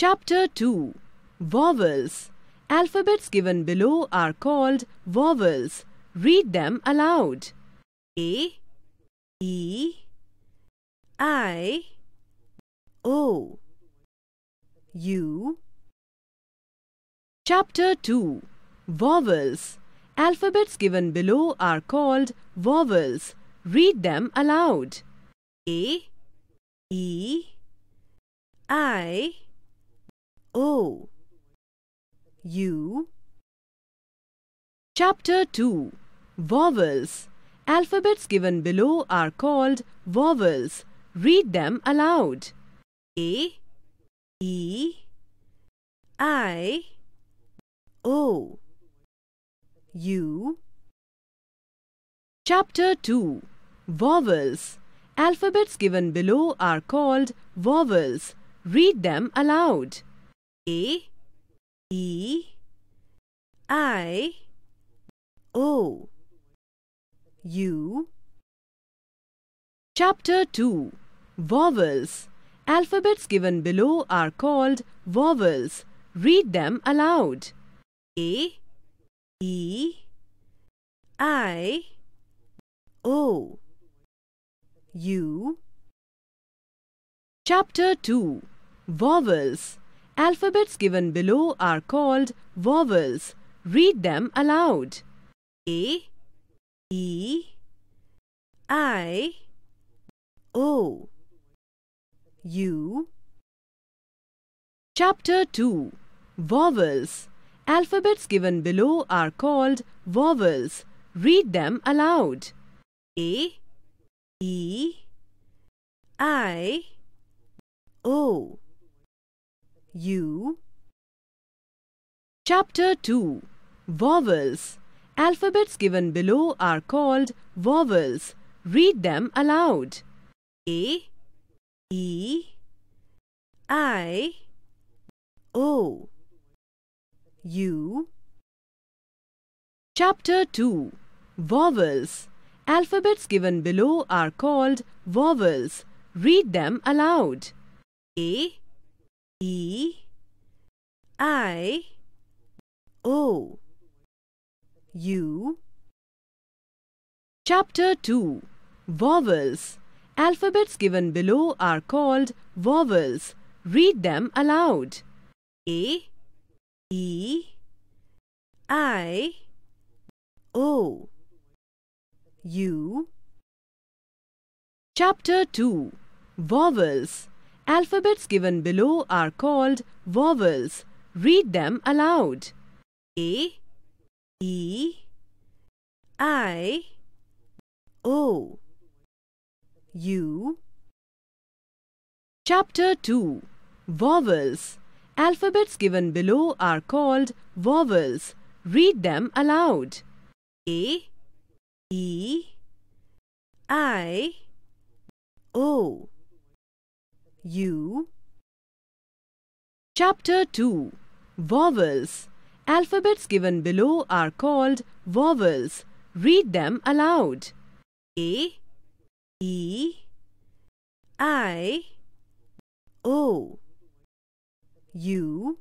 Chapter 2 Vowels Alphabets given below are called vowels. Read them aloud. A E I O U Chapter 2 Vowels Alphabets given below are called vowels. Read them aloud. A E I O U Chapter 2 Vowels Alphabets given below are called vowels. Read them aloud. A E I O U Chapter 2 Vowels Alphabets given below are called vowels. Read them aloud. A E I O U Chapter 2 Vowels Alphabets given below are called vowels. Read them aloud. A E I O U Chapter 2 Vowels Alphabets given below are called vowels. Read them aloud. A E I O U Chapter 2 Vowels Alphabets given below are called vowels. Read them aloud. A E I O U. Chapter 2 Vowels Alphabets given below are called vowels. Read them aloud. A, E, I, O, U. Chapter 2 Vowels Alphabets given below are called vowels. Read them aloud. A, I O U Chapter 2 Vowels Alphabets given below are called vowels. Read them aloud. A E I O U Chapter 2 Vowels Alphabets given below are called vowels. Read them aloud. A E I O U Chapter 2 Vowels Alphabets given below are called vowels. Read them aloud. A E I O U Chapter 2 Vowels Alphabets given below are called vowels. Read them aloud. A E I O U